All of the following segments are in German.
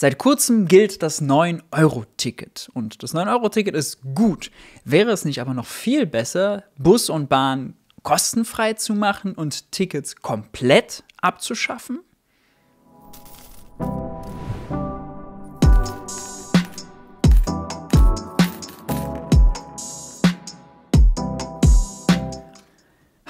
Seit kurzem gilt das 9-Euro-Ticket. Und das 9-Euro-Ticket ist gut. Wäre es nicht aber noch viel besser, Bus und Bahn kostenfrei zu machen und Tickets komplett abzuschaffen?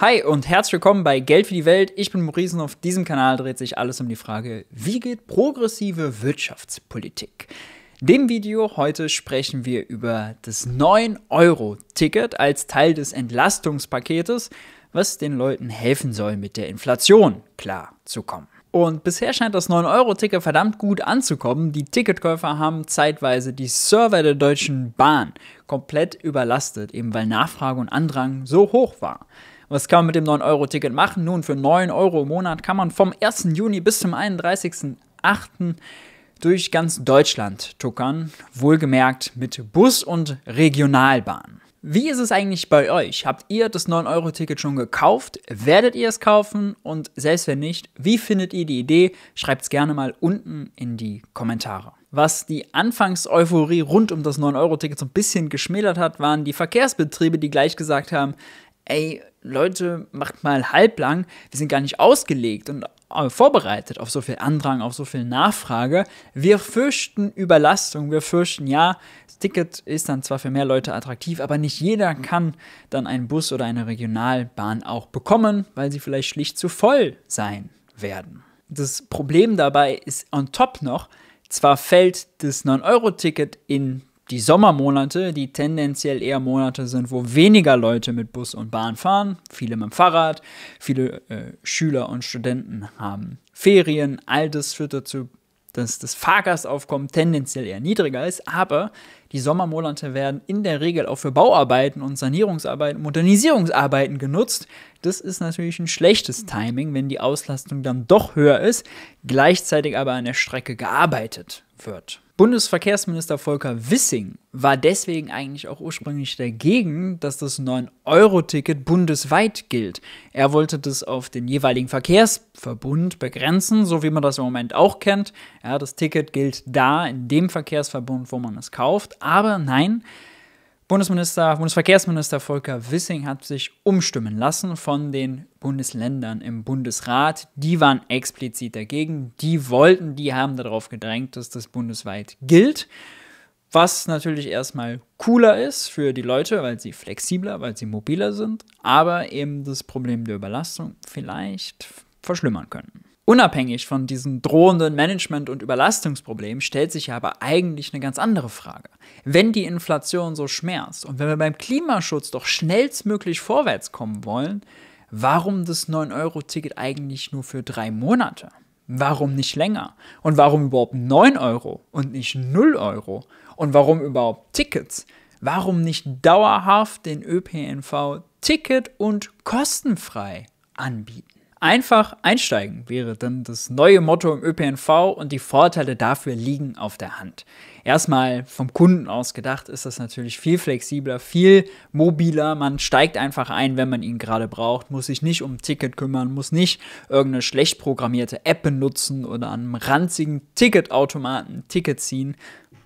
Hi und herzlich willkommen bei Geld für die Welt. Ich bin Maurice und auf diesem Kanal dreht sich alles um die Frage, wie geht progressive Wirtschaftspolitik? In dem Video heute sprechen wir über das 9-Euro-Ticket als Teil des Entlastungspaketes, was den Leuten helfen soll, mit der Inflation klar zu kommen. Und bisher scheint das 9-Euro-Ticket verdammt gut anzukommen. Die Ticketkäufer haben zeitweise die Server der Deutschen Bahn komplett überlastet, eben weil Nachfrage und Andrang so hoch war. Was kann man mit dem 9-Euro-Ticket machen? Nun, für 9 Euro im Monat kann man vom 1. Juni bis zum 31.08. durch ganz Deutschland tuckern, wohlgemerkt mit Bus und Regionalbahn. Wie ist es eigentlich bei euch? Habt ihr das 9-Euro-Ticket schon gekauft? Werdet ihr es kaufen? Und selbst wenn nicht, wie findet ihr die Idee? Schreibt es gerne mal unten in die Kommentare. Was die Anfangseuphorie rund um das 9-Euro-Ticket so ein bisschen geschmälert hat, waren die Verkehrsbetriebe, die gleich gesagt haben, ey, Leute, macht mal halblang, wir sind gar nicht ausgelegt und äh, vorbereitet auf so viel Andrang, auf so viel Nachfrage. Wir fürchten Überlastung, wir fürchten, ja, das Ticket ist dann zwar für mehr Leute attraktiv, aber nicht jeder kann dann einen Bus oder eine Regionalbahn auch bekommen, weil sie vielleicht schlicht zu voll sein werden. Das Problem dabei ist on top noch, zwar fällt das 9-Euro-Ticket in die Sommermonate, die tendenziell eher Monate sind, wo weniger Leute mit Bus und Bahn fahren, viele mit dem Fahrrad, viele äh, Schüler und Studenten haben Ferien, all das führt dazu, dass das Fahrgastaufkommen tendenziell eher niedriger ist, aber die Sommermonate werden in der Regel auch für Bauarbeiten und Sanierungsarbeiten, Modernisierungsarbeiten genutzt. Das ist natürlich ein schlechtes Timing, wenn die Auslastung dann doch höher ist, gleichzeitig aber an der Strecke gearbeitet wird. Bundesverkehrsminister Volker Wissing war deswegen eigentlich auch ursprünglich dagegen, dass das 9-Euro-Ticket bundesweit gilt. Er wollte das auf den jeweiligen Verkehrsverbund begrenzen, so wie man das im Moment auch kennt. Ja, das Ticket gilt da in dem Verkehrsverbund, wo man es kauft. Aber nein, Bundesminister, Bundesverkehrsminister Volker Wissing hat sich umstimmen lassen von den Bundesländern im Bundesrat. Die waren explizit dagegen. Die wollten, die haben darauf gedrängt, dass das bundesweit gilt. Was natürlich erstmal cooler ist für die Leute, weil sie flexibler, weil sie mobiler sind, aber eben das Problem der Überlastung vielleicht verschlimmern können. Unabhängig von diesem drohenden Management- und Überlastungsproblem stellt sich aber eigentlich eine ganz andere Frage. Wenn die Inflation so schmerzt und wenn wir beim Klimaschutz doch schnellstmöglich vorwärts kommen wollen, warum das 9-Euro-Ticket eigentlich nur für drei Monate? Warum nicht länger? Und warum überhaupt 9 Euro und nicht 0 Euro? Und warum überhaupt Tickets? Warum nicht dauerhaft den ÖPNV ticket- und kostenfrei anbieten? Einfach einsteigen wäre dann das neue Motto im ÖPNV und die Vorteile dafür liegen auf der Hand. Erstmal vom Kunden aus gedacht ist das natürlich viel flexibler, viel mobiler. Man steigt einfach ein, wenn man ihn gerade braucht, muss sich nicht um ein Ticket kümmern, muss nicht irgendeine schlecht programmierte App benutzen oder an einem ranzigen Ticketautomaten ein Ticket ziehen.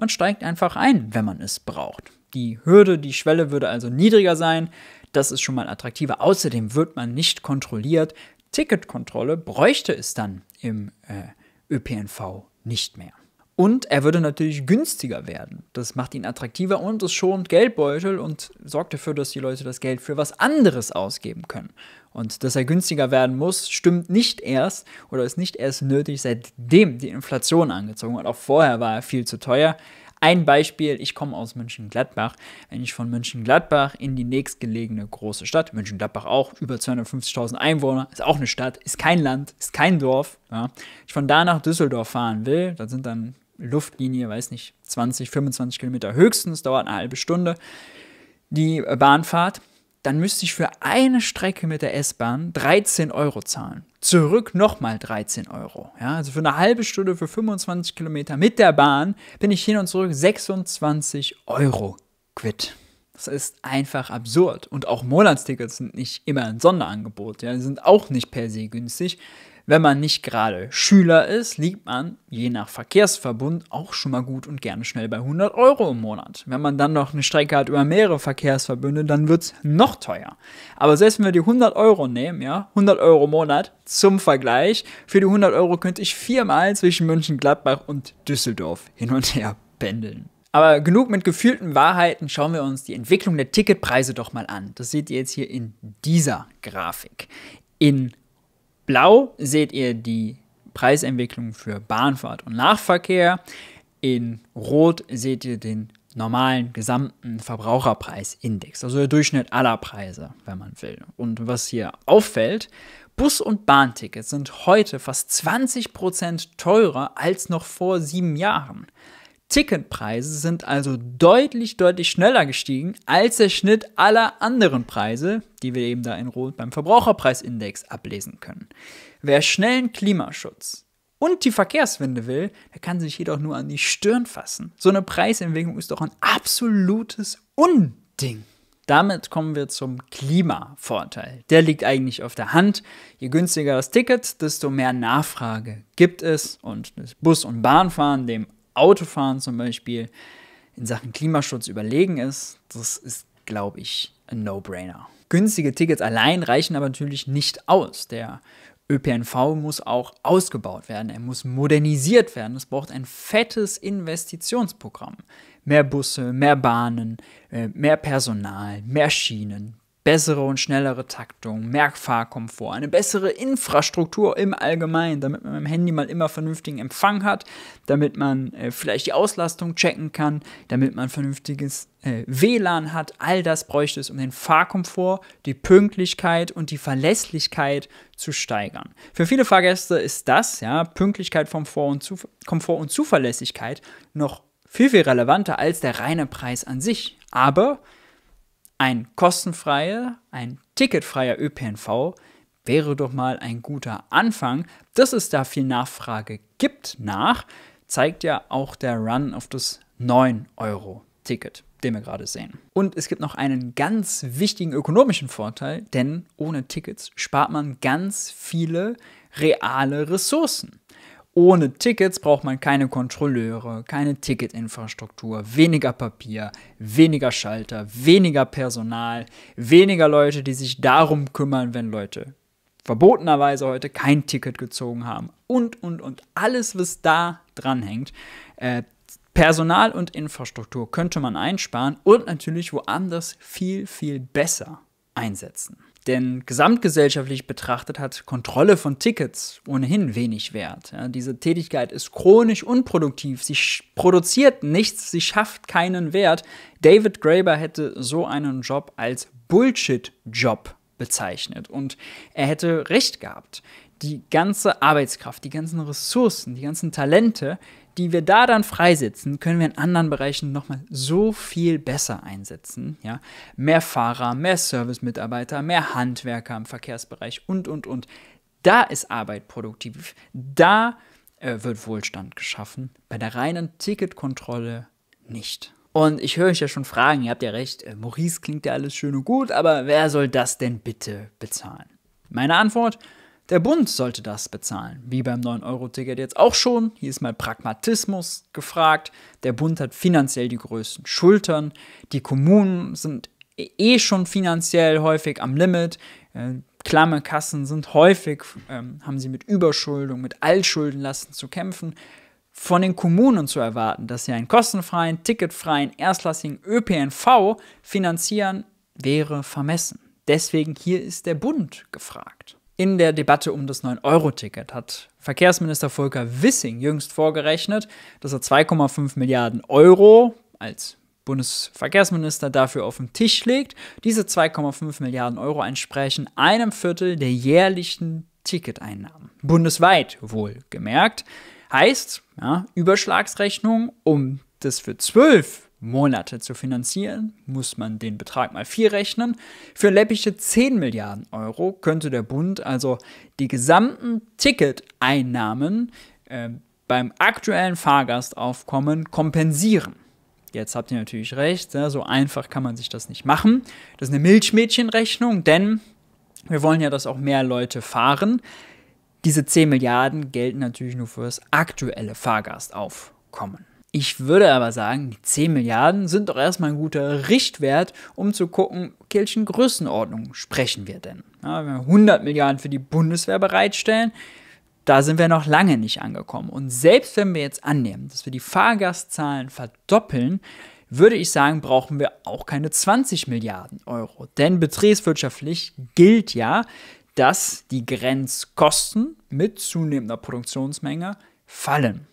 Man steigt einfach ein, wenn man es braucht. Die Hürde, die Schwelle würde also niedriger sein. Das ist schon mal attraktiver. Außerdem wird man nicht kontrolliert. Ticketkontrolle bräuchte es dann im äh, ÖPNV nicht mehr. Und er würde natürlich günstiger werden. Das macht ihn attraktiver und es schont Geldbeutel und sorgt dafür, dass die Leute das Geld für was anderes ausgeben können. Und dass er günstiger werden muss, stimmt nicht erst oder ist nicht erst nötig, seitdem die Inflation angezogen hat. Auch vorher war er viel zu teuer. Ein Beispiel, ich komme aus München-Gladbach. Wenn ich von München-Gladbach in die nächstgelegene große Stadt, München-Gladbach auch, über 250.000 Einwohner, ist auch eine Stadt, ist kein Land, ist kein Dorf. Ja. Ich von da nach Düsseldorf fahren will, da sind dann Luftlinie, weiß nicht, 20, 25 Kilometer höchstens, dauert eine halbe Stunde die äh, Bahnfahrt dann müsste ich für eine Strecke mit der S-Bahn 13 Euro zahlen. Zurück nochmal 13 Euro. Ja, also für eine halbe Stunde, für 25 Kilometer mit der Bahn bin ich hin und zurück 26 Euro quitt. Das ist einfach absurd. Und auch Monatstickets sind nicht immer ein Sonderangebot. Ja, die sind auch nicht per se günstig. Wenn man nicht gerade Schüler ist, liegt man je nach Verkehrsverbund auch schon mal gut und gerne schnell bei 100 Euro im Monat. Wenn man dann noch eine Strecke hat über mehrere Verkehrsverbünde, dann wird es noch teuer. Aber selbst wenn wir die 100 Euro nehmen, ja, 100 Euro im Monat zum Vergleich, für die 100 Euro könnte ich viermal zwischen München-Gladbach und Düsseldorf hin und her pendeln. Aber genug mit gefühlten Wahrheiten, schauen wir uns die Entwicklung der Ticketpreise doch mal an. Das seht ihr jetzt hier in dieser Grafik. In Blau seht ihr die Preisentwicklung für Bahnfahrt und Nahverkehr. In Rot seht ihr den normalen gesamten Verbraucherpreisindex, also der Durchschnitt aller Preise, wenn man will. Und was hier auffällt, Bus- und Bahntickets sind heute fast 20% teurer als noch vor sieben Jahren. Ticketpreise sind also deutlich, deutlich schneller gestiegen als der Schnitt aller anderen Preise, die wir eben da in Rot beim Verbraucherpreisindex ablesen können. Wer schnellen Klimaschutz und die Verkehrswende will, der kann sich jedoch nur an die Stirn fassen. So eine Preisentwicklung ist doch ein absolutes Unding. Damit kommen wir zum Klimavorteil. Der liegt eigentlich auf der Hand. Je günstiger das Ticket, desto mehr Nachfrage gibt es und das Bus- und Bahnfahren dem Autofahren zum Beispiel in Sachen Klimaschutz überlegen ist, das ist, glaube ich, ein No-Brainer. Günstige Tickets allein reichen aber natürlich nicht aus. Der ÖPNV muss auch ausgebaut werden, er muss modernisiert werden, es braucht ein fettes Investitionsprogramm. Mehr Busse, mehr Bahnen, äh, mehr Personal, mehr Schienen, bessere und schnellere Taktung, mehr Fahrkomfort, eine bessere Infrastruktur im Allgemeinen, damit man mit dem Handy mal immer vernünftigen Empfang hat, damit man äh, vielleicht die Auslastung checken kann, damit man vernünftiges äh, WLAN hat. All das bräuchte es, um den Fahrkomfort, die Pünktlichkeit und die Verlässlichkeit zu steigern. Für viele Fahrgäste ist das, ja, Pünktlichkeit, Komfort und, Komfort und Zuverlässigkeit noch viel, viel relevanter als der reine Preis an sich. Aber ein kostenfreier, ein ticketfreier ÖPNV wäre doch mal ein guter Anfang. Dass es da viel Nachfrage gibt nach, zeigt ja auch der Run auf das 9-Euro-Ticket, den wir gerade sehen. Und es gibt noch einen ganz wichtigen ökonomischen Vorteil, denn ohne Tickets spart man ganz viele reale Ressourcen. Ohne Tickets braucht man keine Kontrolleure, keine Ticketinfrastruktur, weniger Papier, weniger Schalter, weniger Personal, weniger Leute, die sich darum kümmern, wenn Leute verbotenerweise heute kein Ticket gezogen haben. Und, und, und alles, was da dranhängt. Äh, Personal und Infrastruktur könnte man einsparen und natürlich woanders viel, viel besser einsetzen. Denn gesamtgesellschaftlich betrachtet hat Kontrolle von Tickets ohnehin wenig Wert. Ja, diese Tätigkeit ist chronisch unproduktiv. Sie produziert nichts, sie schafft keinen Wert. David Graeber hätte so einen Job als Bullshit-Job bezeichnet. Und er hätte recht gehabt. Die ganze Arbeitskraft, die ganzen Ressourcen, die ganzen Talente, die wir da dann freisetzen, können wir in anderen Bereichen nochmal so viel besser einsetzen. Ja? Mehr Fahrer, mehr Servicemitarbeiter, mehr Handwerker im Verkehrsbereich und, und, und. Da ist Arbeit produktiv. Da äh, wird Wohlstand geschaffen. Bei der reinen Ticketkontrolle nicht. Und ich höre euch ja schon fragen, ihr habt ja recht, äh, Maurice klingt ja alles schön und gut, aber wer soll das denn bitte bezahlen? Meine Antwort, der Bund sollte das bezahlen, wie beim 9-Euro-Ticket jetzt auch schon. Hier ist mal Pragmatismus gefragt. Der Bund hat finanziell die größten Schultern. Die Kommunen sind eh schon finanziell häufig am Limit. Äh, klamme Kassen sind häufig, ähm, haben sie mit Überschuldung, mit Altschuldenlasten zu kämpfen. Von den Kommunen zu erwarten, dass sie einen kostenfreien, ticketfreien, erstklassigen ÖPNV finanzieren, wäre vermessen. Deswegen hier ist der Bund gefragt. In der Debatte um das 9-Euro-Ticket hat Verkehrsminister Volker Wissing jüngst vorgerechnet, dass er 2,5 Milliarden Euro als Bundesverkehrsminister dafür auf den Tisch legt. Diese 2,5 Milliarden Euro entsprechen einem Viertel der jährlichen Ticketeinnahmen. Bundesweit wohlgemerkt. Heißt, ja, Überschlagsrechnung, um das für 12 Monate zu finanzieren, muss man den Betrag mal 4 rechnen. Für läppische 10 Milliarden Euro könnte der Bund also die gesamten Ticketeinnahmen äh, beim aktuellen Fahrgastaufkommen kompensieren. Jetzt habt ihr natürlich recht, ja, so einfach kann man sich das nicht machen. Das ist eine Milchmädchenrechnung, denn wir wollen ja, dass auch mehr Leute fahren. Diese 10 Milliarden gelten natürlich nur für das aktuelle Fahrgastaufkommen. Ich würde aber sagen, 10 Milliarden sind doch erstmal ein guter Richtwert, um zu gucken, welchen Größenordnung sprechen wir denn. Ja, wenn wir 100 Milliarden für die Bundeswehr bereitstellen, da sind wir noch lange nicht angekommen. Und selbst wenn wir jetzt annehmen, dass wir die Fahrgastzahlen verdoppeln, würde ich sagen, brauchen wir auch keine 20 Milliarden Euro. Denn betriebswirtschaftlich gilt ja, dass die Grenzkosten mit zunehmender Produktionsmenge fallen.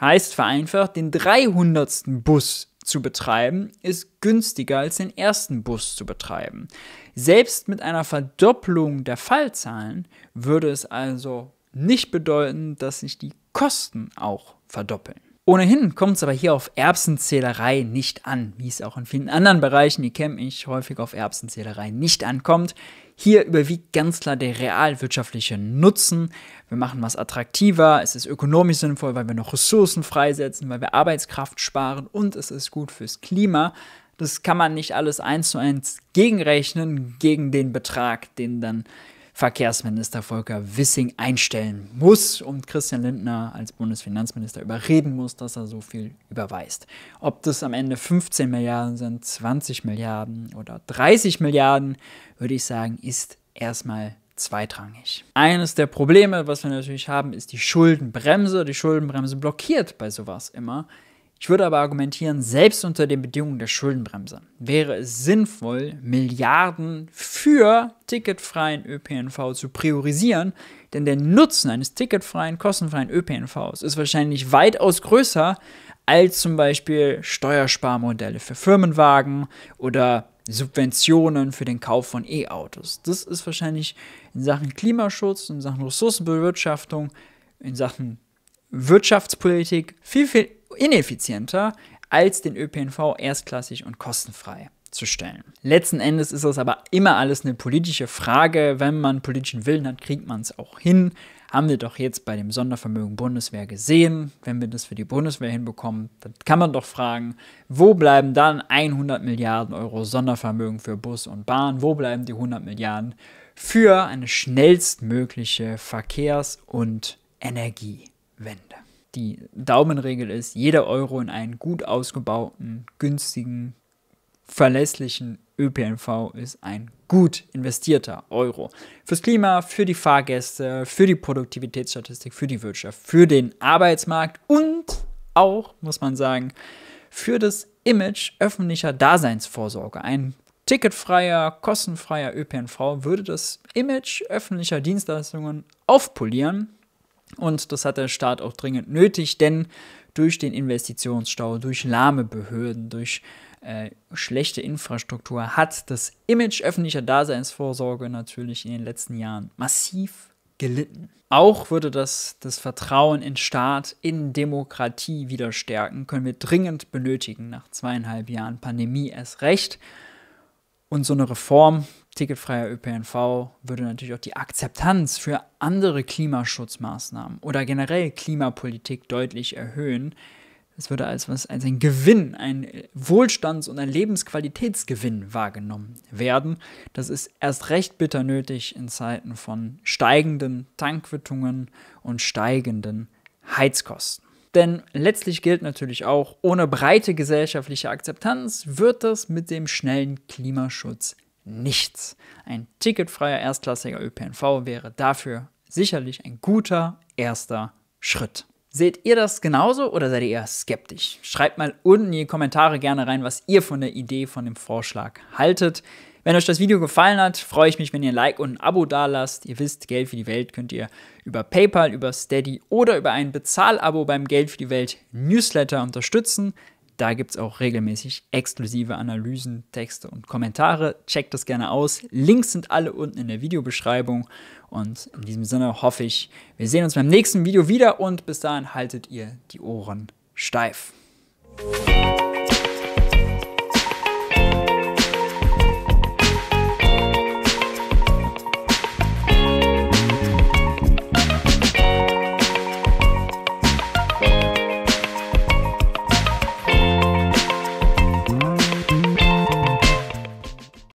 Heißt vereinfacht, den 300. Bus zu betreiben, ist günstiger als den ersten Bus zu betreiben. Selbst mit einer Verdopplung der Fallzahlen würde es also nicht bedeuten, dass sich die Kosten auch verdoppeln. Ohnehin kommt es aber hier auf Erbsenzählerei nicht an, wie es auch in vielen anderen Bereichen, die kenne ich, häufig auf Erbsenzählerei nicht ankommt. Hier überwiegt ganz klar der realwirtschaftliche Nutzen. Wir machen was attraktiver, es ist ökonomisch sinnvoll, weil wir noch Ressourcen freisetzen, weil wir Arbeitskraft sparen und es ist gut fürs Klima. Das kann man nicht alles eins zu eins gegenrechnen gegen den Betrag, den dann äh, Verkehrsminister Volker Wissing einstellen muss und Christian Lindner als Bundesfinanzminister überreden muss, dass er so viel überweist. Ob das am Ende 15 Milliarden sind, 20 Milliarden oder 30 Milliarden, würde ich sagen, ist erstmal zweitrangig. Eines der Probleme, was wir natürlich haben, ist die Schuldenbremse. Die Schuldenbremse blockiert bei sowas immer. Ich würde aber argumentieren, selbst unter den Bedingungen der Schuldenbremse wäre es sinnvoll, Milliarden für ticketfreien ÖPNV zu priorisieren, denn der Nutzen eines ticketfreien, kostenfreien ÖPNVs ist wahrscheinlich weitaus größer als zum Beispiel Steuersparmodelle für Firmenwagen oder Subventionen für den Kauf von E-Autos. Das ist wahrscheinlich in Sachen Klimaschutz, in Sachen Ressourcenbewirtschaftung, in Sachen Wirtschaftspolitik viel, viel ineffizienter als den ÖPNV erstklassig und kostenfrei zu stellen. Letzten Endes ist das aber immer alles eine politische Frage. Wenn man politischen Willen hat, kriegt man es auch hin. Haben wir doch jetzt bei dem Sondervermögen Bundeswehr gesehen. Wenn wir das für die Bundeswehr hinbekommen, dann kann man doch fragen, wo bleiben dann 100 Milliarden Euro Sondervermögen für Bus und Bahn? Wo bleiben die 100 Milliarden für eine schnellstmögliche Verkehrs- und Energiewende? Die Daumenregel ist, jeder Euro in einen gut ausgebauten, günstigen verlässlichen ÖPNV ist ein gut investierter Euro. Fürs Klima, für die Fahrgäste, für die Produktivitätsstatistik, für die Wirtschaft, für den Arbeitsmarkt und auch, muss man sagen, für das Image öffentlicher Daseinsvorsorge. Ein ticketfreier, kostenfreier ÖPNV würde das Image öffentlicher Dienstleistungen aufpolieren. Und das hat der Staat auch dringend nötig, denn durch den Investitionsstau, durch lahme Behörden, durch äh, schlechte Infrastruktur hat das Image öffentlicher Daseinsvorsorge natürlich in den letzten Jahren massiv gelitten. Auch würde das das Vertrauen in Staat, in Demokratie wieder stärken, können wir dringend benötigen nach zweieinhalb Jahren Pandemie erst recht. Und so eine Reform ticketfreier ÖPNV würde natürlich auch die Akzeptanz für andere Klimaschutzmaßnahmen oder generell Klimapolitik deutlich erhöhen. Es würde als, was, als ein Gewinn, ein Wohlstands- und ein Lebensqualitätsgewinn wahrgenommen werden. Das ist erst recht bitter nötig in Zeiten von steigenden Tankquittungen und steigenden Heizkosten. Denn letztlich gilt natürlich auch, ohne breite gesellschaftliche Akzeptanz wird das mit dem schnellen Klimaschutz nichts. Ein ticketfreier erstklassiger ÖPNV wäre dafür sicherlich ein guter erster Schritt. Seht ihr das genauso oder seid ihr eher skeptisch? Schreibt mal unten in die Kommentare gerne rein, was ihr von der Idee, von dem Vorschlag haltet. Wenn euch das Video gefallen hat, freue ich mich, wenn ihr ein Like und ein Abo dalasst. Ihr wisst, Geld für die Welt könnt ihr über PayPal, über Steady oder über ein Bezahlabo beim Geld für die Welt Newsletter unterstützen. Da gibt es auch regelmäßig exklusive Analysen, Texte und Kommentare. Checkt das gerne aus. Links sind alle unten in der Videobeschreibung. Und in diesem Sinne hoffe ich, wir sehen uns beim nächsten Video wieder und bis dahin haltet ihr die Ohren steif.